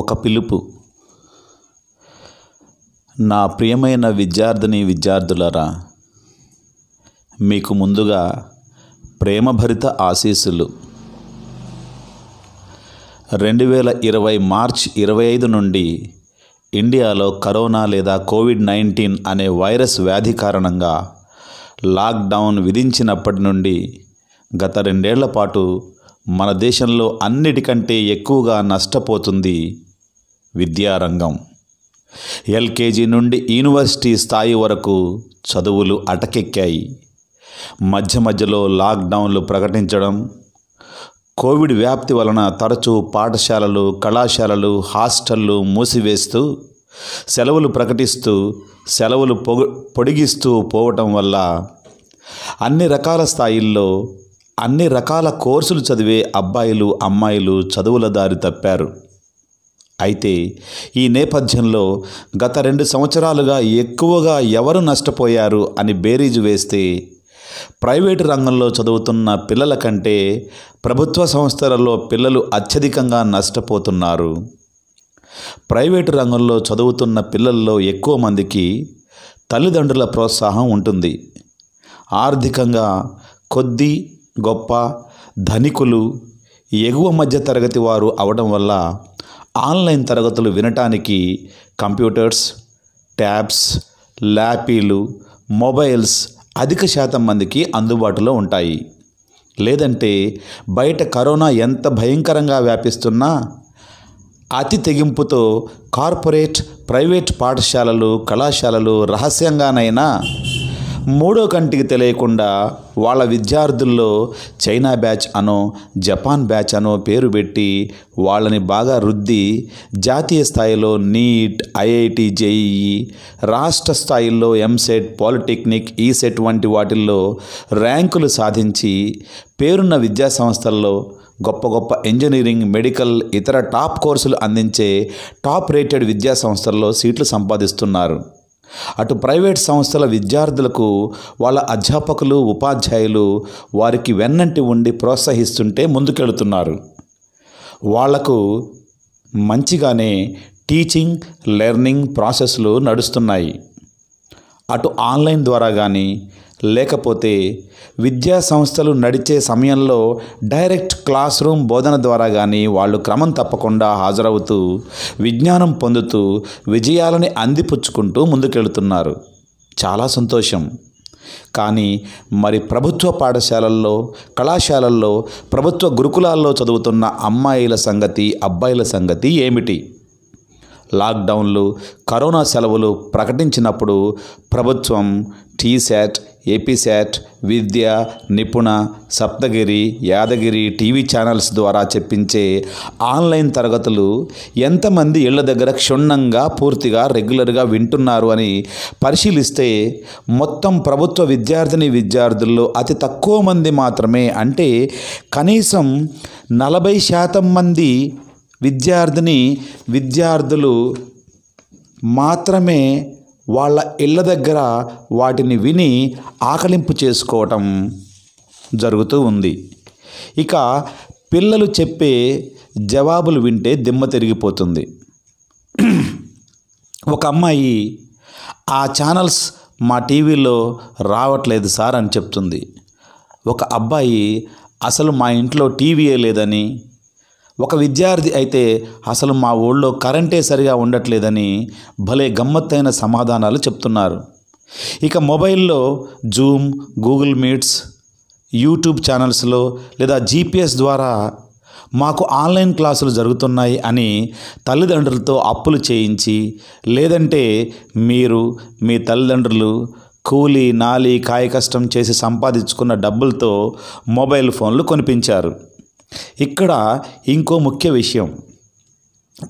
ఒక పిలుపు నా ప్రియమైన విద్యార్థిని విద్యార్థులరా మీకు ముందుగా ప్రేమభరిత ఆశీస్సులు రెండు వేల ఇరవై మార్చ్ ఇరవై ఐదు నుండి ఇండియాలో కరోనా లేదా కోవిడ్ నైన్టీన్ అనే వైరస్ వ్యాధి కారణంగా లాక్డౌన్ విధించినప్పటి నుండి గత రెండేళ్ల పాటు మన దేశంలో అన్నిటికంటే ఎక్కువగా నష్టపోతుంది విద్యారంగం ఎల్కేజీ నుండి యూనివర్సిటీ స్థాయి వరకు చదువులు అటకెక్కాయి మధ్య మధ్యలో లాక్డౌన్లు ప్రకటించడం కోవిడ్ వ్యాప్తి వలన తరచూ పాఠశాలలు కళాశాలలు హాస్టళ్ళు మూసివేస్తూ సెలవులు ప్రకటిస్తూ సెలవులు పొగ పొడిగిస్తూ పోవటం వల్ల అన్ని రకాల స్థాయిల్లో అన్ని రకాల కోర్సులు చదివే అబ్బాయిలు అమ్మాయిలు చదువుల దారి తప్పారు అయితే ఈ నేపథ్యంలో గత రెండు సంవత్సరాలుగా ఎక్కువగా ఎవరు నష్టపోయారు అని బేరీజు వేస్తే ప్రైవేటు రంగంలో చదువుతున్న పిల్లల కంటే ప్రభుత్వ సంస్థలలో పిల్లలు అత్యధికంగా నష్టపోతున్నారు ప్రైవేటు రంగంలో చదువుతున్న పిల్లల్లో ఎక్కువ మందికి తల్లిదండ్రుల ప్రోత్సాహం ఉంటుంది ఆర్థికంగా కొద్ది గొప్ప ధనికులు ఎగువ మధ్య తరగతి వారు అవడం వల్ల ఆన్లైన్ తరగతులు వినటానికి కంప్యూటర్స్ ట్యాబ్స్ ల్యాపీలు మొబైల్స్ అధిక శాతం మందికి అందుబాటులో ఉంటాయి లేదంటే బయట కరోనా ఎంత భయంకరంగా వ్యాపిస్తున్నా అతి తెగింపుతో కార్పొరేట్ ప్రైవేట్ పాఠశాలలు కళాశాలలు రహస్యంగానైనా మూడో కంటికి తెలియకుండా వాళ్ళ విద్యార్థుల్లో చైనా బ్యాచ్ అనో జపాన్ బ్యాచ్ అనో పేరు పెట్టి వాళ్ళని బాగా రుద్ది జాతీయ స్థాయిలో నీట్ ఐఐటి జేఈఈ రాష్ట్ర స్థాయిల్లో ఎంసెట్ పాలిటెక్నిక్ ఈసెట్ వంటి వాటిల్లో ర్యాంకులు సాధించి పేరున్న విద్యా సంస్థల్లో గొప్ప గొప్ప ఇంజనీరింగ్ మెడికల్ ఇతర టాప్ కోర్సులు అందించే టాప్ రేటెడ్ విద్యా సంస్థల్లో సీట్లు సంపాదిస్తున్నారు అటు ప్రైవేట్ సంస్థల విద్యార్థులకు వాళ్ళ అధ్యాపకులు ఉపాధ్యాయులు వారికి వెన్నంటి ఉండి ప్రోత్సహిస్తుంటే ముందుకెళుతున్నారు వాళ్లకు మంచిగానే టీచింగ్ లెర్నింగ్ ప్రాసెస్లు నడుస్తున్నాయి అటు ఆన్లైన్ ద్వారా కానీ లేకపోతే విద్యా సంస్థలు నడిచే సమయంలో డైరెక్ట్ క్లాస్ రూమ్ బోధన ద్వారా కానీ వాళ్ళు క్రమం తప్పకుండా హాజరవుతూ విజ్ఞానం పొందుతూ విజయాలని అందిపుచ్చుకుంటూ ముందుకెళ్తున్నారు చాలా సంతోషం కానీ మరి ప్రభుత్వ పాఠశాలల్లో కళాశాలల్లో ప్రభుత్వ గురుకులాల్లో చదువుతున్న అమ్మాయిల సంగతి అబ్బాయిల సంగతి ఏమిటి లాక్డౌన్లు కరోనా సెలవులు ప్రకటించినప్పుడు ప్రభుత్వం T Sat AP Sat Vidya Nipuna Saptagiri Yadagiri TV channels ద్వారా చెప్పించే ఆన్లైన్ తరగతులు ఎంతమంది ఇళ్ల దగ్గర క్షుణ్ణంగా పూర్తిగా రెగ్యులర్గా వింటున్నారు అని పరిశీలిస్తే మొత్తం ప్రభుత్వ విద్యార్థిని విద్యార్థుల్లో అతి తక్కువ మంది మాత్రమే అంటే కనీసం నలభై శాతం మంది విద్యార్థిని విద్యార్థులు మాత్రమే వాళ్ళ ఇళ్ళ దగ్గర వాటిని విని ఆకలింపు చేసుకోవటం జరుగుతూ ఉంది ఇక పిల్లలు చెప్పే జవాబులు వింటే దిమ్మ తిరిగిపోతుంది ఒక అమ్మాయి ఆ ఛానల్స్ మా టీవీలో రావట్లేదు సార్ అని చెప్తుంది ఒక అబ్బాయి అసలు మా ఇంట్లో టీవీయే లేదని ఒక విద్యార్థి అయితే అసలు మా ఊళ్ళో కరెంటే సరిగా ఉండట్లేదని భలే గమ్మత్తైన సమాధానాలు చెప్తున్నారు ఇక మొబైల్లో జూమ్ గూగుల్ మీట్స్ యూట్యూబ్ ఛానల్స్లో లేదా జీపీఎస్ ద్వారా మాకు ఆన్లైన్ క్లాసులు జరుగుతున్నాయి అని తల్లిదండ్రులతో అప్పులు చేయించి లేదంటే మీరు మీ తల్లిదండ్రులు కూలి నాలి కాయ కష్టం చేసి సంపాదించుకున్న డబ్బులతో మొబైల్ ఫోన్లు కొనిపించారు ఇక్కడ ఇంకో ముఖ్య విషయం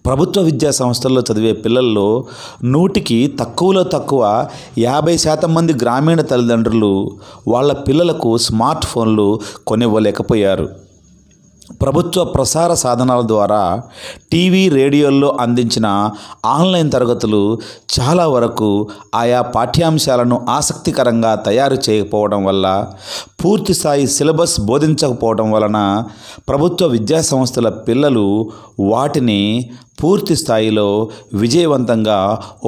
ప్రభుత్వ విద్యా సంస్థల్లో చదివే పిల్లల్లో నూటికి తక్కువలో తక్కువ యాభై శాతం మంది గ్రామీణ తల్లిదండ్రులు వాళ్ళ పిల్లలకు స్మార్ట్ ఫోన్లు కొనివ్వలేకపోయారు ప్రభుత్వ ప్రసార సాధనాల ద్వారా టీవీ రేడియోల్లో అందించిన ఆన్లైన్ తరగతులు చాలా వరకు ఆయా పాఠ్యాంశాలను ఆసక్తికరంగా తయారు చేయకపోవడం వల్ల పూర్తి స్థాయి సిలబస్ బోధించకపోవడం వలన ప్రభుత్వ విద్యా సంస్థల పిల్లలు వాటిని పూర్తి స్థాయిలో విజయవంతంగా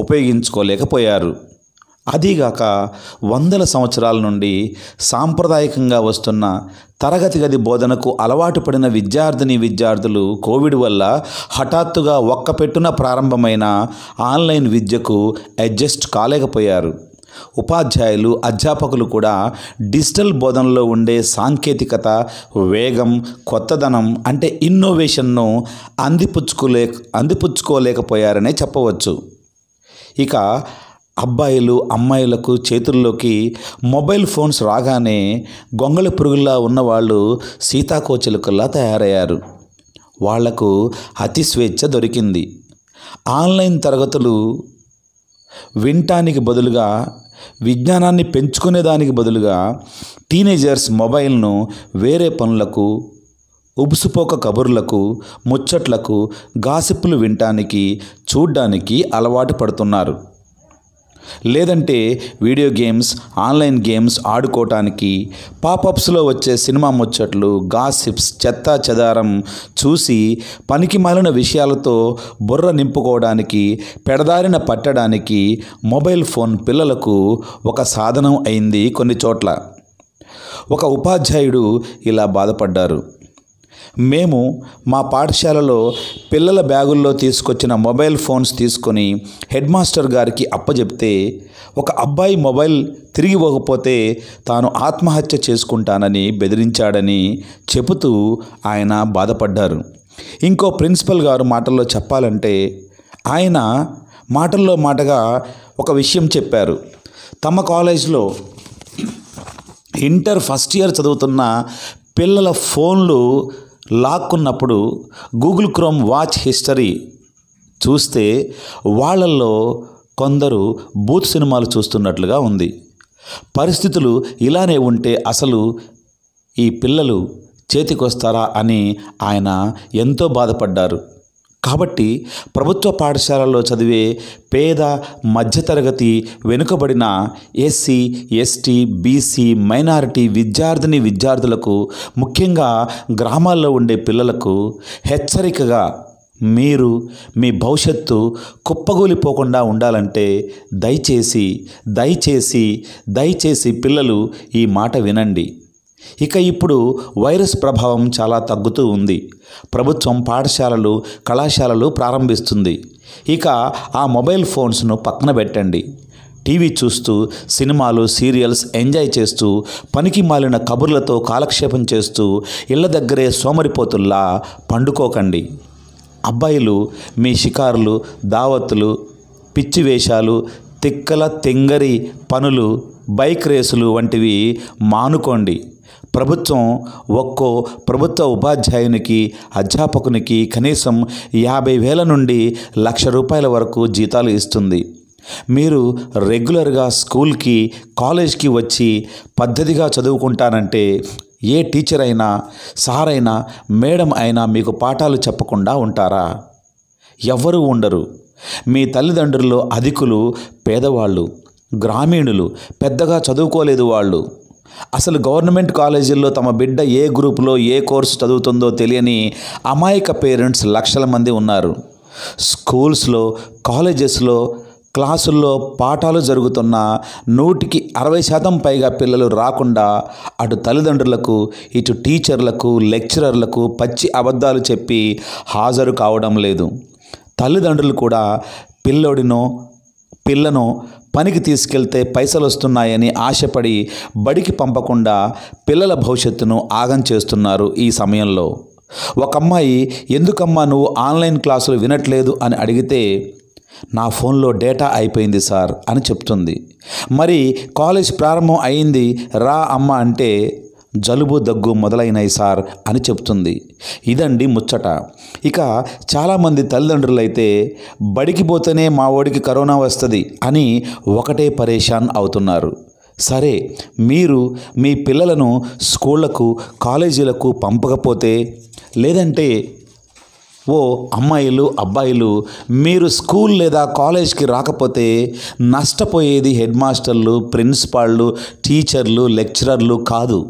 ఉపయోగించుకోలేకపోయారు అదీగాక వందల సంవత్సరాల నుండి సాంప్రదాయకంగా వస్తున్న తరగతి గది బోధనకు అలవాటు పడిన విద్యార్థిని విద్యార్థులు కోవిడ్ వల్ల హఠాత్తుగా ఒక్క పెట్టున ప్రారంభమైన ఆన్లైన్ విద్యకు అడ్జస్ట్ కాలేకపోయారు ఉపాధ్యాయులు అధ్యాపకులు కూడా డిజిటల్ బోధనలో ఉండే సాంకేతికత వేగం కొత్తదనం అంటే ఇన్నోవేషన్ను అందిపుచ్చుకోలే అందిపుచ్చుకోలేకపోయారనే చెప్పవచ్చు ఇక అబ్బాయిలు అమ్మాయిలకు చేతుల్లోకి మొబైల్ ఫోన్స్ రాగానే గొంగళి పురుగుల్లా ఉన్నవాళ్ళు సీతాకోచలుకల్లా తయారయ్యారు వాళ్లకు అతి స్వేచ్ఛ దొరికింది ఆన్లైన్ తరగతులు వినటానికి బదులుగా విజ్ఞానాన్ని పెంచుకునేదానికి బదులుగా టీనేజర్స్ మొబైల్ను వేరే పనులకు ఉబుసుపోక కబుర్లకు ముచ్చట్లకు గాసిప్పులు వినటానికి చూడ్డానికి అలవాటు పడుతున్నారు లేదంటే వీడియో గేమ్స్ ఆన్లైన్ గేమ్స్ ఆడుకోవటానికి పాపప్స్లో వచ్చే సినిమా ముచ్చట్లు గాసిప్స్ చెత్తా చెదారం చూసి పనికి మాలిన విషయాలతో బుర్ర నింపుకోవడానికి పెడదారిన పట్టడానికి మొబైల్ ఫోన్ పిల్లలకు ఒక సాధనం అయింది కొన్ని చోట్ల ఒక ఉపాధ్యాయుడు ఇలా బాధపడ్డారు మేము మా పాఠశాలలో పిల్లల బ్యాగుల్లో తీసుకొచ్చిన మొబైల్ ఫోన్స్ తీసుకొని హెడ్ మాస్టర్ గారికి అప్పజెప్తే ఒక అబ్బాయి మొబైల్ తిరిగి ఇవ్వకపోతే తాను ఆత్మహత్య చేసుకుంటానని బెదిరించాడని చెబుతూ ఆయన బాధపడ్డారు ఇంకో ప్రిన్సిపల్ గారు మాటల్లో చెప్పాలంటే ఆయన మాటల్లో మాటగా ఒక విషయం చెప్పారు తమ కాలేజ్లో ఇంటర్ ఫస్ట్ ఇయర్ చదువుతున్న పిల్లల ఫోన్లు లాక్కున్నప్పుడు గూగుల్ క్రోమ్ వాచ్ హిస్టరీ చూస్తే వాళ్ళల్లో కొందరు బూత్ సినిమాలు చూస్తున్నట్లుగా ఉంది పరిస్థితులు ఇలానే ఉంటే అసలు ఈ పిల్లలు చేతికొస్తారా అని ఆయన ఎంతో బాధపడ్డారు కాబట్టి ప్రభుత్వ పాఠశాలల్లో చదివే పేద మధ్యతరగతి వెనుకబడిన ఎస్సీ ఎస్టీ బీసీ మైనారిటీ విద్యార్థిని విద్యార్థులకు ముఖ్యంగా గ్రామాల్లో ఉండే పిల్లలకు హెచ్చరికగా మీరు మీ భవిష్యత్తు కుప్పగూలిపోకుండా ఉండాలంటే దయచేసి దయచేసి దయచేసి పిల్లలు ఈ మాట వినండి ఇక ఇప్పుడు వైరస్ ప్రభావం చాలా తగ్గుతూ ఉంది ప్రభుత్వం పాఠశాలలు కళాశాలలు ప్రారంభిస్తుంది ఇక ఆ మొబైల్ ఫోన్స్ను పక్కన పెట్టండి టీవీ చూస్తూ సినిమాలు సీరియల్స్ ఎంజాయ్ చేస్తూ పనికి మాలిన కబుర్లతో కాలక్షేపం చేస్తూ ఇళ్ల దగ్గరే సోమరిపోతుల్లా పండుకోకండి అబ్బాయిలు మీ షికారులు దావత్తులు పిచ్చి వేషాలు తిక్కల తెంగరి పనులు బైక్ రేసులు వంటివి మానుకోండి ప్రభుత్వం ఒక్కో ప్రభుత్వ ఉపాధ్యాయునికి అధ్యాపకునికి కనీసం యాభై వేల నుండి లక్ష రూపాయల వరకు జీతాలు ఇస్తుంది మీరు రెగ్యులర్గా స్కూల్కి కాలేజ్కి వచ్చి పద్ధతిగా చదువుకుంటానంటే ఏ టీచర్ అయినా సార్ అయినా మేడం అయినా మీకు పాఠాలు చెప్పకుండా ఉంటారా ఎవ్వరూ ఉండరు మీ తల్లిదండ్రుల్లో అధికులు పేదవాళ్ళు గ్రామీణులు పెద్దగా చదువుకోలేదు వాళ్ళు అసలు గవర్నమెంట్ కాలేజీల్లో తమ బిడ్డ ఏ గ్రూపులో ఏ కోర్సు చదువుతుందో తెలియని అమాయక పేరెంట్స్ లక్షల మంది ఉన్నారు స్కూల్స్లో కాలేజెస్లో క్లాసుల్లో పాఠాలు జరుగుతున్న నూటికి అరవై శాతం పైగా పిల్లలు రాకుండా అటు తల్లిదండ్రులకు ఇటు టీచర్లకు లెక్చరర్లకు పచ్చి అబద్ధాలు చెప్పి హాజరు కావడం లేదు తల్లిదండ్రులు కూడా పిల్లోడినో పిల్లను పనికి తీసుకెళ్తే పైసలు వస్తున్నాయని ఆశపడి బడికి పంపకుండా పిల్లల భవిష్యత్తును ఆగం చేస్తున్నారు ఈ సమయంలో ఒక అమ్మాయి ఎందుకమ్మా నువ్వు ఆన్లైన్ క్లాసులు వినట్లేదు అని అడిగితే నా ఫోన్లో డేటా అయిపోయింది సార్ అని చెప్తుంది మరి కాలేజ్ ప్రారంభం అయింది రా అమ్మ అంటే జలుబు దగ్గు మొదలైనాయి సార్ అని చెప్తుంది ఇదండి ముచ్చట ఇక చాలామంది తల్లిదండ్రులైతే బడికి పోతేనే మా ఓడికి కరోనా వస్తుంది అని ఒకటే పరేషాన్ అవుతున్నారు సరే మీరు మీ పిల్లలను స్కూళ్లకు కాలేజీలకు పంపకపోతే లేదంటే ఓ అమ్మాయిలు అబ్బాయిలు మీరు స్కూల్ లేదా కాలేజ్కి రాకపోతే నష్టపోయేది హెడ్ మాస్టర్లు ప్రిన్సిపాళ్ళు టీచర్లు లెక్చరర్లు కాదు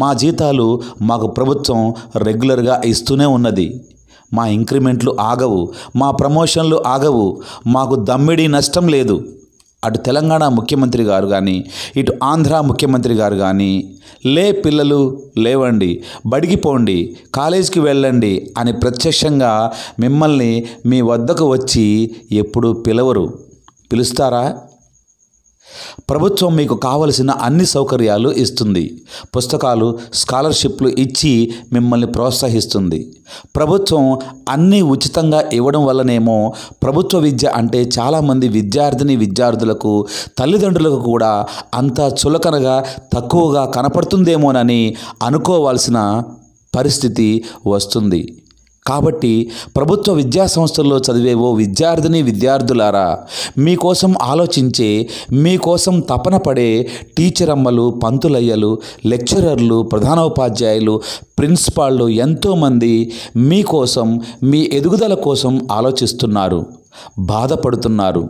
మా జీతాలు మాకు ప్రభుత్వం రెగ్యులర్గా ఇస్తూనే ఉన్నది మా ఇంక్రిమెంట్లు ఆగవు మా ప్రమోషన్లు ఆగవు మాకు దమ్మిడి నష్టం లేదు అటు తెలంగాణ ముఖ్యమంత్రి గారు కానీ ఇటు ఆంధ్ర ముఖ్యమంత్రి గారు కానీ లే పిల్లలు లేవండి బడిగిపోండి కాలేజీకి వెళ్ళండి అని ప్రత్యక్షంగా మిమ్మల్ని మీ వద్దకు వచ్చి ఎప్పుడు పిలవరు పిలుస్తారా ప్రభుత్వం మీకు కావలసిన అన్ని సౌకర్యాలు ఇస్తుంది పుస్తకాలు స్కాలర్షిప్లు ఇచ్చి మిమ్మల్ని ప్రోత్సహిస్తుంది ప్రభుత్వం అన్నీ ఉచితంగా ఇవ్వడం వల్లనేమో ప్రభుత్వ విద్య అంటే చాలామంది విద్యార్థిని విద్యార్థులకు తల్లిదండ్రులకు కూడా అంత చులకనగా తక్కువగా కనపడుతుందేమోనని అనుకోవాల్సిన పరిస్థితి వస్తుంది కాబట్టి ప్రభుత్వ విద్యా సంస్థల్లో చదివే ఓ విద్యార్థిని విద్యార్థులారా మీకోసం ఆలోచించే మీకోసం తపన పడే టీచర్ అమ్మలు పంతులయ్యలు లెక్చరర్లు ప్రధానోపాధ్యాయులు ప్రిన్సిపాళ్ళు ఎంతోమంది మీకోసం మీ ఎదుగుదల కోసం ఆలోచిస్తున్నారు బాధపడుతున్నారు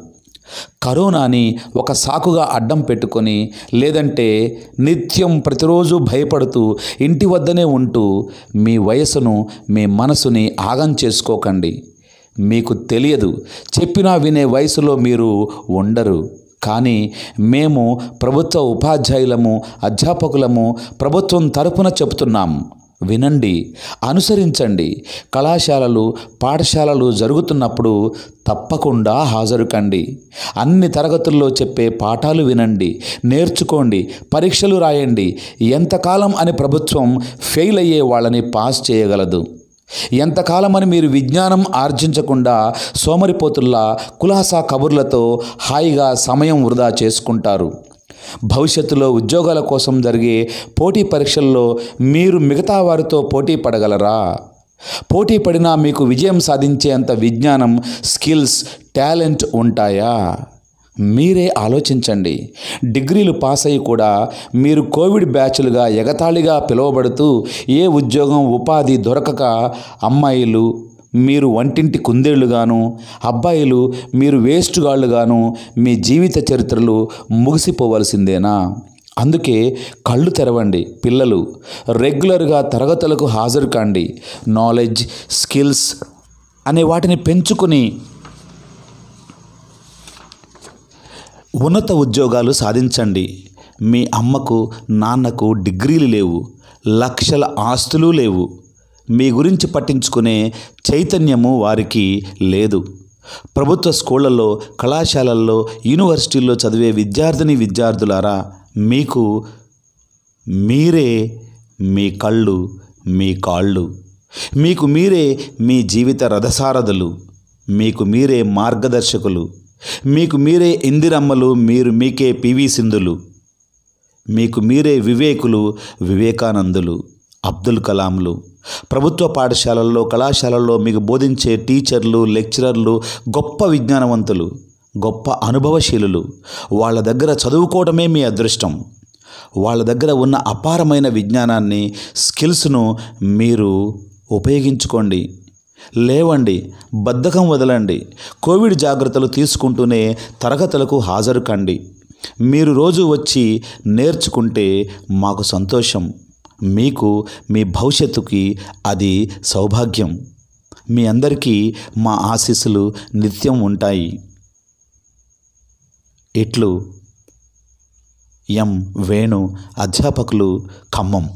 కరోనాని ఒక సాకుగా అడ్డం పెట్టుకొని లేదంటే నిత్యం ప్రతిరోజు భయపడుతూ ఇంటి వద్దనే ఉంటూ మీ వయసును మీ మనసుని ఆగం చేసుకోకండి మీకు తెలియదు చెప్పినా వినే వయసులో మీరు ఉండరు కానీ మేము ప్రభుత్వ ఉపాధ్యాయులము అధ్యాపకులము ప్రభుత్వం తరపున చెబుతున్నాం వినండి అనుసరించండి కళాశాలలు పాఠశాలలు జరుగుతున్నప్పుడు తప్పకుండా హాజరు కండి అన్ని తరగతుల్లో చెప్పే పాఠాలు వినండి నేర్చుకోండి పరీక్షలు రాయండి ఎంతకాలం అని ప్రభుత్వం ఫెయిల్ అయ్యే వాళ్ళని పాస్ చేయగలదు ఎంతకాలమని మీరు విజ్ఞానం ఆర్జించకుండా సోమరిపోతుల్లా కులాసా కబుర్లతో హాయిగా సమయం వృధా చేసుకుంటారు భవిష్యత్తులో ఉద్యోగాల కోసం జరిగే పోటీ పరీక్షల్లో మీరు మిగతా వారితో పోటీ పడగలరా పోటీ పడినా మీకు విజయం సాధించేంత విజ్ఞానం స్కిల్స్ టాలెంట్ ఉంటాయా మీరే ఆలోచించండి డిగ్రీలు పాస్ అయ్యి కూడా మీరు కోవిడ్ బ్యాచ్లుగా ఎగతాళిగా పిలువబడుతూ ఏ ఉద్యోగం ఉపాధి దొరకక అమ్మాయిలు మీరు వంటింటి కుందేళ్లుగాను అబ్బాయిలు మీరు వేస్ట్గాళ్ళుగాను మీ జీవిత చరిత్రలు ముగిసిపోవలసిందేనా అందుకే కళ్ళు తెరవండి పిల్లలు రెగ్యులర్గా తరగతులకు హాజరు కాండి నాలెడ్జ్ స్కిల్స్ అనే వాటిని పెంచుకుని ఉన్నత ఉద్యోగాలు సాధించండి మీ అమ్మకు నాన్నకు డిగ్రీలు లేవు లక్షల ఆస్తులు లేవు మీ గురించి పట్టించుకునే చైతన్యము వారికి లేదు ప్రభుత్వ స్కూళ్లలో కళాశాలల్లో యూనివర్సిటీల్లో చదివే విద్యార్థిని విద్యార్థులారా మీకు మీరే మీ కళ్ళు మీ కాళ్ళు మీకు మీరే మీ జీవిత రథసారథులు మీకు మీరే మార్గదర్శకులు మీకు మీరే ఇందిరమ్మలు మీరు మీకే పివి సింధులు మీకు మీరే వివేకులు వివేకానందులు అబ్దుల్ కలాంలు ప్రభుత్వ పాఠశాలల్లో కళాశాలల్లో మీకు బోధించే టీచర్లు లెక్చరర్లు గొప్ప విజ్ఞానవంతులు గొప్ప అనుభవశీలులు వాళ్ళ దగ్గర చదువుకోవడమే మీ అదృష్టం వాళ్ళ దగ్గర ఉన్న అపారమైన విజ్ఞానాన్ని స్కిల్స్ను మీరు ఉపయోగించుకోండి లేవండి బద్ధకం వదలండి కోవిడ్ జాగ్రత్తలు తీసుకుంటూనే తరగతులకు హాజరు కండి మీరు రోజు వచ్చి నేర్చుకుంటే మాకు సంతోషం మీకు మీ భవిష్యత్తుకి అది సౌభాగ్యం మీ అందరికీ మా ఆశీస్సులు నిత్యం ఉంటాయి ఇట్లు ఎం వేణు అధ్యాపకులు ఖమ్మం